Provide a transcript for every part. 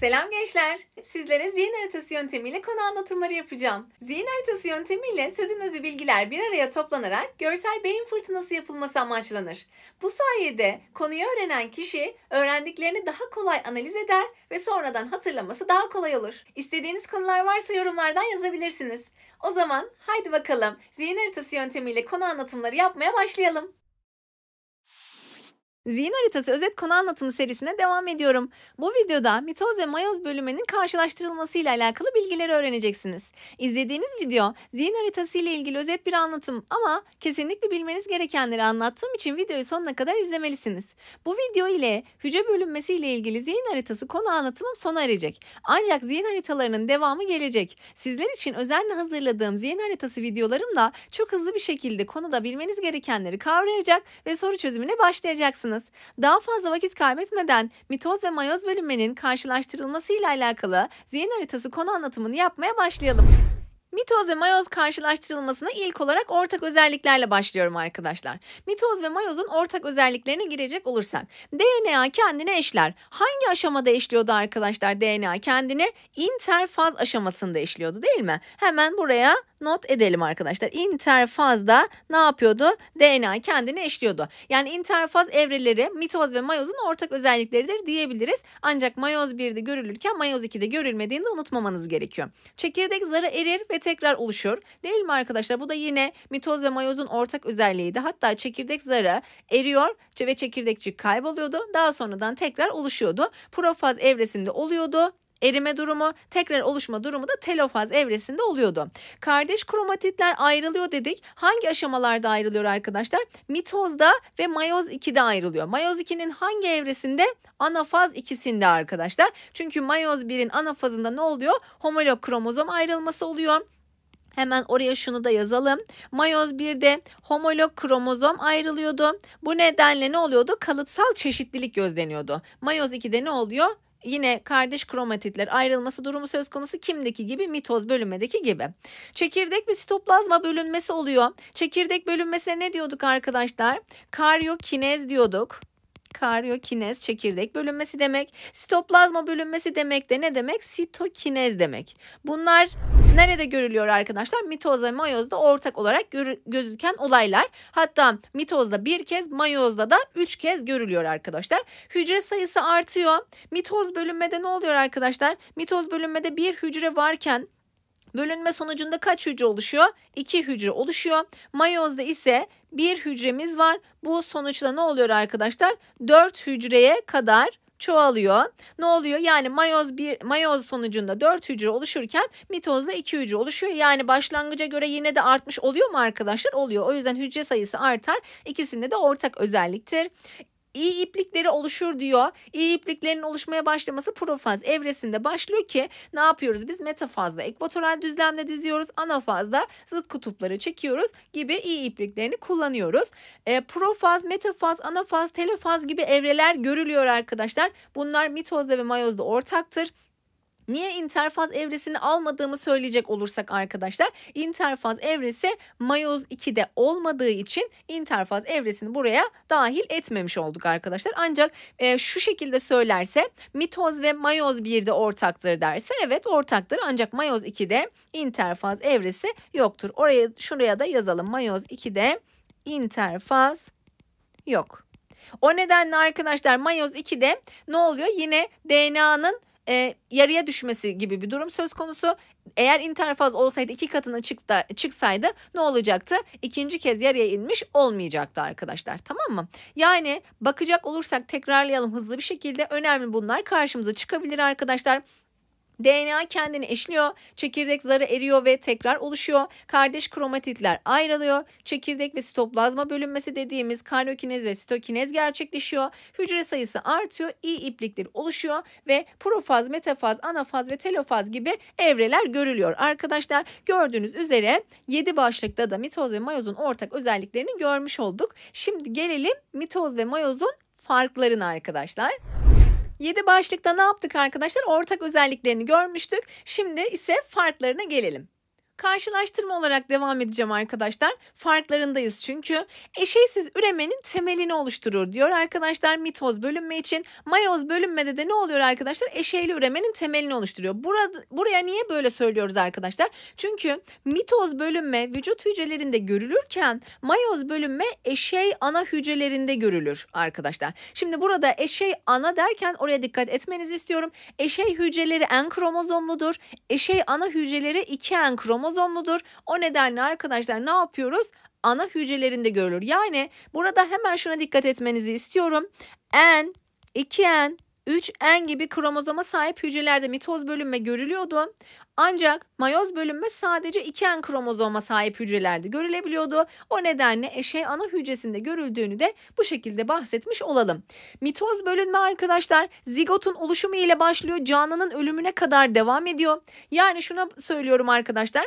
Selam gençler. Sizlere zihin haritası yöntemiyle konu anlatımları yapacağım. Zihin haritası yöntemiyle sözün özü bilgiler bir araya toplanarak görsel beyin fırtınası yapılması amaçlanır. Bu sayede konuyu öğrenen kişi öğrendiklerini daha kolay analiz eder ve sonradan hatırlaması daha kolay olur. İstediğiniz konular varsa yorumlardan yazabilirsiniz. O zaman haydi bakalım zihin haritası yöntemiyle konu anlatımları yapmaya başlayalım. Zihin haritası özet konu anlatımı serisine devam ediyorum. Bu videoda mitoz ve mayoz bölümünün karşılaştırılması ile alakalı bilgileri öğreneceksiniz. İzlediğiniz video zihin haritası ile ilgili özet bir anlatım ama kesinlikle bilmeniz gerekenleri anlattığım için videoyu sonuna kadar izlemelisiniz. Bu video ile hücre bölünmesi ile ilgili zihin haritası konu anlatımım sona erecek. Ancak zihin haritalarının devamı gelecek. Sizler için özenle hazırladığım zihin haritası da çok hızlı bir şekilde konuda bilmeniz gerekenleri kavrayacak ve soru çözümüne başlayacaksınız yapacaksınız. Daha fazla vakit kaybetmeden mitoz ve mayoz bölünmenin karşılaştırılmasıyla alakalı zihin haritası konu anlatımını yapmaya başlayalım. Mitoz ve mayoz karşılaştırılmasına ilk olarak ortak özelliklerle başlıyorum arkadaşlar. Mitoz ve mayozun ortak özelliklerine girecek olursak DNA kendine eşler. Hangi aşamada eşliyordu arkadaşlar DNA kendini? Interfaz aşamasında eşliyordu değil mi? Hemen buraya not edelim arkadaşlar. İnterfazda ne yapıyordu? DNA kendini eşliyordu. Yani interfaz evreleri mitoz ve mayozun ortak özellikleridir diyebiliriz. Ancak mayoz 1'de görülürken mayoz 2'de görülmediğini de unutmamanız gerekiyor. Çekirdek zarı erir ve tekrar oluşur. Değil mi arkadaşlar? Bu da yine mitoz ve mayozun ortak özelliğiydi. Hatta çekirdek zarı eriyor ve çekirdekçik kayboluyordu. Daha sonradan tekrar oluşuyordu. Profaz evresinde oluyordu erime durumu, tekrar oluşma durumu da telofaz evresinde oluyordu. Kardeş kromatitler ayrılıyor dedik. Hangi aşamalarda ayrılıyor arkadaşlar? Mitozda ve mayoz 2'de ayrılıyor. Mayoz 2'nin hangi evresinde? Anafaz 2'sinde arkadaşlar. Çünkü mayoz 1'in anafazında ne oluyor? Homolog kromozom ayrılması oluyor. Hemen oraya şunu da yazalım. Mayoz 1'de homolog kromozom ayrılıyordu. Bu nedenle ne oluyordu? Kalıtsal çeşitlilik gözleniyordu. Mayoz 2'de ne oluyor? yine kardeş kromatitler ayrılması durumu söz konusu kimdeki gibi mitoz bölünmedeki gibi. Çekirdek ve sitoplazma bölünmesi oluyor. Çekirdek bölünmesine ne diyorduk arkadaşlar? Karyokinez diyorduk karyokinez çekirdek bölünmesi demek. Sitoplazma bölünmesi demek de ne demek? Sitokinez demek. Bunlar nerede görülüyor arkadaşlar? Mitoz ve mayozda ortak olarak gör, gözüken olaylar. Hatta mitozda bir kez, mayozda da üç kez görülüyor arkadaşlar. Hücre sayısı artıyor. Mitoz bölünmede ne oluyor arkadaşlar? Mitoz bölünmede bir hücre varken Bölünme sonucunda kaç hücre oluşuyor? İki hücre oluşuyor. Mayozda ise bir hücremiz var. Bu sonuçta ne oluyor arkadaşlar? Dört hücreye kadar çoğalıyor. Ne oluyor? Yani mayoz bir mayoz sonucunda 4 hücre oluşurken mitozda 2 hücre oluşuyor. Yani başlangıca göre yine de artmış oluyor mu arkadaşlar? Oluyor. O yüzden hücre sayısı artar. İkisinde de ortak özelliktir iyi iplikleri oluşur diyor. İyi ipliklerin oluşmaya başlaması profaz evresinde başlıyor ki ne yapıyoruz biz metafazda ekvatoral düzlemde diziyoruz. Anafazda zıt kutupları çekiyoruz gibi iyi ipliklerini kullanıyoruz. E, profaz, metafaz, anafaz, telefaz gibi evreler görülüyor arkadaşlar. Bunlar mitozda ve mayozda ortaktır. Niye interfaz evresini almadığımı söyleyecek olursak arkadaşlar interfaz evresi mayoz 2'de olmadığı için interfaz evresini buraya dahil etmemiş olduk arkadaşlar. Ancak e, şu şekilde söylerse mitoz ve mayoz 1'de ortaktır derse evet ortaktır ancak mayoz 2'de interfaz evresi yoktur. Oraya şuraya da yazalım mayoz 2'de interfaz yok. O nedenle arkadaşlar mayoz 2'de ne oluyor? Yine DNA'nın e, yarıya düşmesi gibi bir durum söz konusu. Eğer interfaz olsaydı iki katına çıksa, çıksaydı ne olacaktı? İkinci kez yarıya inmiş olmayacaktı arkadaşlar tamam mı? Yani bakacak olursak tekrarlayalım hızlı bir şekilde önemli bunlar karşımıza çıkabilir arkadaşlar. DNA kendini eşliyor, çekirdek zarı eriyor ve tekrar oluşuyor. Kardeş kromatitler ayrılıyor. Çekirdek ve sitoplazma bölünmesi dediğimiz karyokinez ve sitokinez gerçekleşiyor. Hücre sayısı artıyor, iyi iplikler oluşuyor ve profaz, metafaz, anafaz ve telofaz gibi evreler görülüyor. Arkadaşlar gördüğünüz üzere 7 başlıkta da mitoz ve mayozun ortak özelliklerini görmüş olduk. Şimdi gelelim mitoz ve mayozun farklarına arkadaşlar. 7 başlıkta ne yaptık arkadaşlar? Ortak özelliklerini görmüştük. Şimdi ise farklarına gelelim. Karşılaştırma olarak devam edeceğim arkadaşlar. Farklarındayız çünkü. Eşeysiz üremenin temelini oluşturur diyor arkadaşlar. Mitoz bölünme için. Mayoz bölünmede de ne oluyor arkadaşlar? Eşeyli üremenin temelini oluşturuyor. Burada, buraya niye böyle söylüyoruz arkadaşlar? Çünkü mitoz bölünme vücut hücrelerinde görülürken mayoz bölünme eşey ana hücrelerinde görülür arkadaşlar. Şimdi burada eşey ana derken oraya dikkat etmenizi istiyorum. Eşey hücreleri en kromozomludur. Eşey ana hücreleri iki en kromozomludur kromozomludur. O nedenle arkadaşlar ne yapıyoruz? Ana hücrelerinde görülür. Yani burada hemen şuna dikkat etmenizi istiyorum. N, 2N, 3N gibi kromozoma sahip hücrelerde mitoz bölünme görülüyordu. Ancak mayoz bölünme sadece 2N kromozoma sahip hücrelerde görülebiliyordu. O nedenle eşey ana hücresinde görüldüğünü de bu şekilde bahsetmiş olalım. Mitoz bölünme arkadaşlar zigotun oluşumu ile başlıyor canlının ölümüne kadar devam ediyor. Yani şuna söylüyorum arkadaşlar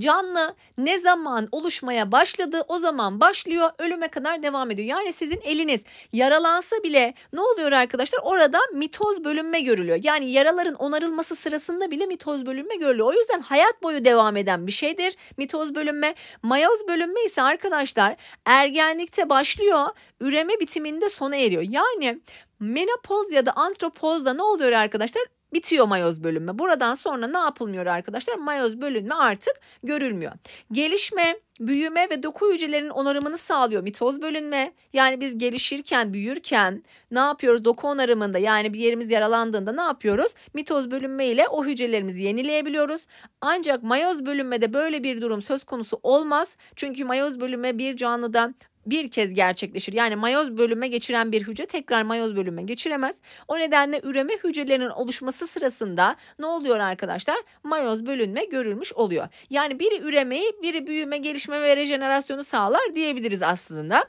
canlı ne zaman oluşmaya başladı o zaman başlıyor ölüme kadar devam ediyor. Yani sizin eliniz yaralansa bile ne oluyor arkadaşlar orada mitoz bölünme görülüyor. Yani yaraların onarılması sırasında bile mitoz bölünme görülüyor. O yüzden hayat boyu devam eden bir şeydir mitoz bölünme. Mayoz bölünme ise arkadaşlar ergenlikte başlıyor üreme bitiminde sona eriyor. Yani menopoz ya da antropozda ne oluyor arkadaşlar? Bitiyor mayoz bölünme. Buradan sonra ne yapılmıyor arkadaşlar? Mayoz bölünme artık görülmüyor. Gelişme, büyüme ve doku hücrelerinin onarımını sağlıyor mitoz bölünme. Yani biz gelişirken, büyürken ne yapıyoruz? Doku onarımında yani bir yerimiz yaralandığında ne yapıyoruz? Mitoz bölünme ile o hücrelerimizi yenileyebiliyoruz. Ancak mayoz bölünmede böyle bir durum söz konusu olmaz. Çünkü mayoz bölünme bir canlıda bir kez gerçekleşir. Yani mayoz bölüme geçiren bir hücre tekrar mayoz bölüme geçiremez. O nedenle üreme hücrelerinin oluşması sırasında ne oluyor arkadaşlar? Mayoz bölünme görülmüş oluyor. Yani biri üremeyi, biri büyüme, gelişme ve rejenerasyonu sağlar diyebiliriz aslında.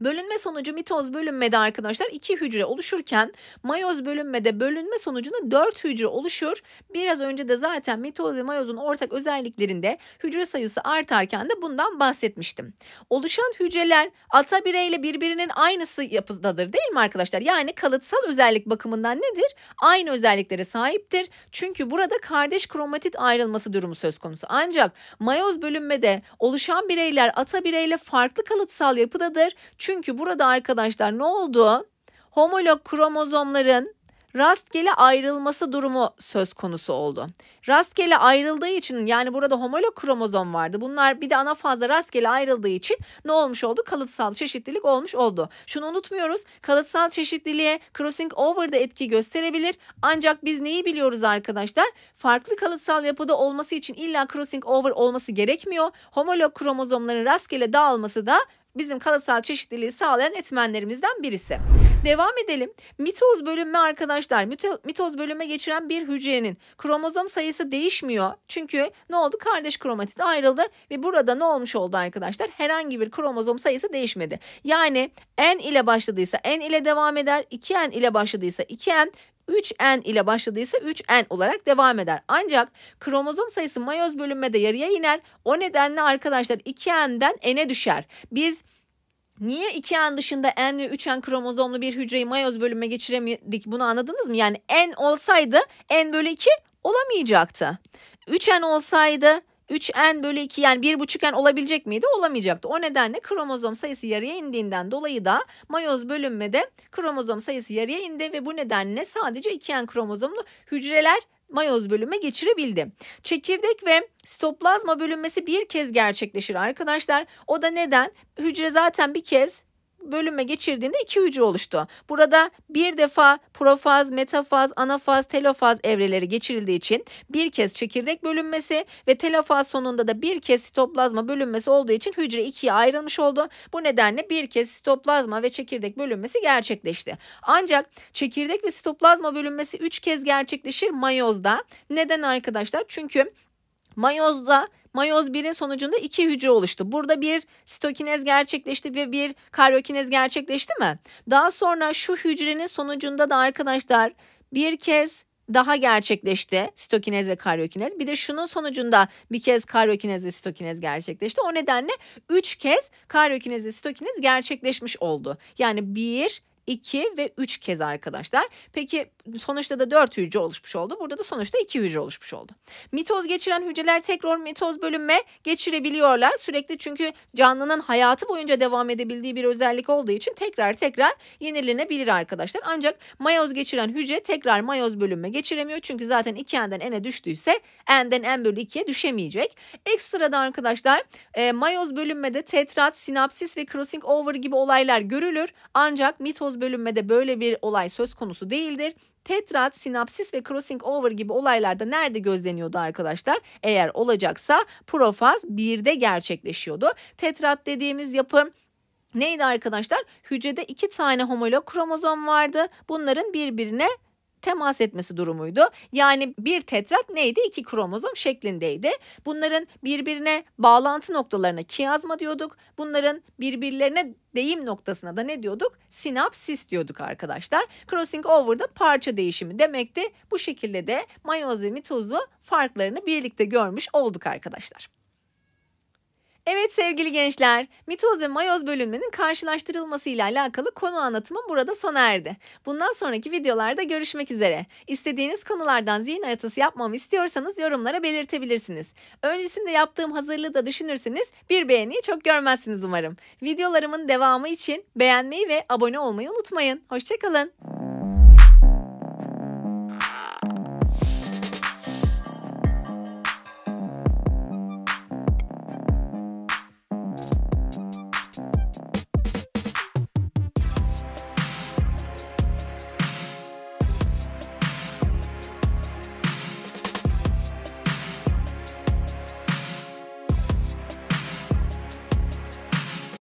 Bölünme sonucu mitoz bölünmede arkadaşlar 2 hücre oluşurken mayoz bölünmede bölünme sonucunda 4 hücre oluşur. Biraz önce de zaten mitoz ve mayozun ortak özelliklerinde hücre sayısı artarken de bundan bahsetmiştim. Oluşan hücreler ata bireyle birbirinin aynısı yapıdadır değil mi arkadaşlar? Yani kalıtsal özellik bakımından nedir? Aynı özelliklere sahiptir. Çünkü burada kardeş kromatit ayrılması durumu söz konusu. Ancak mayoz bölünmede oluşan bireyler ata bireyle farklı kalıtsal yapıdadır. Çünkü çünkü burada arkadaşlar ne oldu? Homolog kromozomların rastgele ayrılması durumu söz konusu oldu. Rastgele ayrıldığı için yani burada homolog kromozom vardı. Bunlar bir de ana fazla rastgele ayrıldığı için ne olmuş oldu? Kalıtsal çeşitlilik olmuş oldu. Şunu unutmuyoruz. Kalıtsal çeşitliliğe crossing over da etki gösterebilir. Ancak biz neyi biliyoruz arkadaşlar? Farklı kalıtsal yapıda olması için illa crossing over olması gerekmiyor. Homolog kromozomların rastgele dağılması da bizim kalasal çeşitliliği sağlayan etmenlerimizden birisi. Devam edelim. Mitoz bölünme arkadaşlar. Mitoz bölüme geçiren bir hücrenin kromozom sayısı değişmiyor. Çünkü ne oldu? Kardeş kromatit ayrıldı ve burada ne olmuş oldu arkadaşlar? Herhangi bir kromozom sayısı değişmedi. Yani N ile başladıysa N ile devam eder. 2N ile başladıysa 2N, 3N ile başladıysa 3N olarak devam eder. Ancak kromozom sayısı mayoz bölünmede yarıya iner. O nedenle arkadaşlar 2N'den N'e düşer. Biz Niye 2N dışında N ve 3N kromozomlu bir hücreyi mayoz bölüme geçiremedik bunu anladınız mı? Yani N olsaydı N bölü 2 olamayacaktı. 3N olsaydı 3n bölü 2 yani 1,5n olabilecek miydi? Olamayacaktı. O nedenle kromozom sayısı yarıya indiğinden dolayı da mayoz bölünmede kromozom sayısı yarıya indi ve bu nedenle sadece 2n kromozomlu hücreler mayoz bölünme geçirebildi. Çekirdek ve sitoplazma bölünmesi bir kez gerçekleşir arkadaşlar. O da neden? Hücre zaten bir kez bölüme geçirdiğinde iki hücre oluştu. Burada bir defa profaz, metafaz, anafaz, telofaz evreleri geçirildiği için bir kez çekirdek bölünmesi ve telofaz sonunda da bir kez sitoplazma bölünmesi olduğu için hücre ikiye ayrılmış oldu. Bu nedenle bir kez sitoplazma ve çekirdek bölünmesi gerçekleşti. Ancak çekirdek ve sitoplazma bölünmesi üç kez gerçekleşir mayozda. Neden arkadaşlar? Çünkü Mayozda mayoz 1'in sonucunda iki hücre oluştu. Burada bir sitokinez gerçekleşti ve bir karyokinez gerçekleşti mi? Daha sonra şu hücrenin sonucunda da arkadaşlar bir kez daha gerçekleşti sitokinez ve karyokinez. Bir de şunun sonucunda bir kez karyokinez ve sitokinez gerçekleşti. O nedenle 3 kez karyokinez ve sitokinez gerçekleşmiş oldu. Yani 1, 2 ve 3 kez arkadaşlar. Peki sonuçta da 4 hücre oluşmuş oldu. Burada da sonuçta 2 hücre oluşmuş oldu. Mitoz geçiren hücreler tekrar mitoz bölünme geçirebiliyorlar. Sürekli çünkü canlının hayatı boyunca devam edebildiği bir özellik olduğu için tekrar tekrar yenilenebilir arkadaşlar. Ancak mayoz geçiren hücre tekrar mayoz bölünme geçiremiyor. Çünkü zaten 2n'den ene düştüyse enden en bölü 2'ye düşemeyecek. Ekstrada arkadaşlar e, mayoz bölünmede tetrat, sinapsis ve crossing over gibi olaylar görülür. Ancak mitoz Parasız bölünmede böyle bir olay söz konusu değildir. Tetrat, sinapsis ve crossing over gibi olaylarda nerede gözleniyordu arkadaşlar? Eğer olacaksa profaz 1'de gerçekleşiyordu. Tetrat dediğimiz yapı Neydi arkadaşlar? Hücrede iki tane homolog kromozom vardı. Bunların birbirine temas etmesi durumuydu. Yani bir tetrat neydi? İki kromozom şeklindeydi. Bunların birbirine bağlantı noktalarına kiazma diyorduk. Bunların birbirlerine deyim noktasına da ne diyorduk? Sinapsis diyorduk arkadaşlar. Crossing over da parça değişimi demekti. Bu şekilde de mayoz ve mitozu farklarını birlikte görmüş olduk arkadaşlar. Evet sevgili gençler, mitoz ve mayoz bölünmenin ile alakalı konu anlatımım burada sona erdi. Bundan sonraki videolarda görüşmek üzere. İstediğiniz konulardan zihin haritası yapmamı istiyorsanız yorumlara belirtebilirsiniz. Öncesinde yaptığım hazırlığı da düşünürseniz bir beğeniyi çok görmezsiniz umarım. Videolarımın devamı için beğenmeyi ve abone olmayı unutmayın. Hoşçakalın.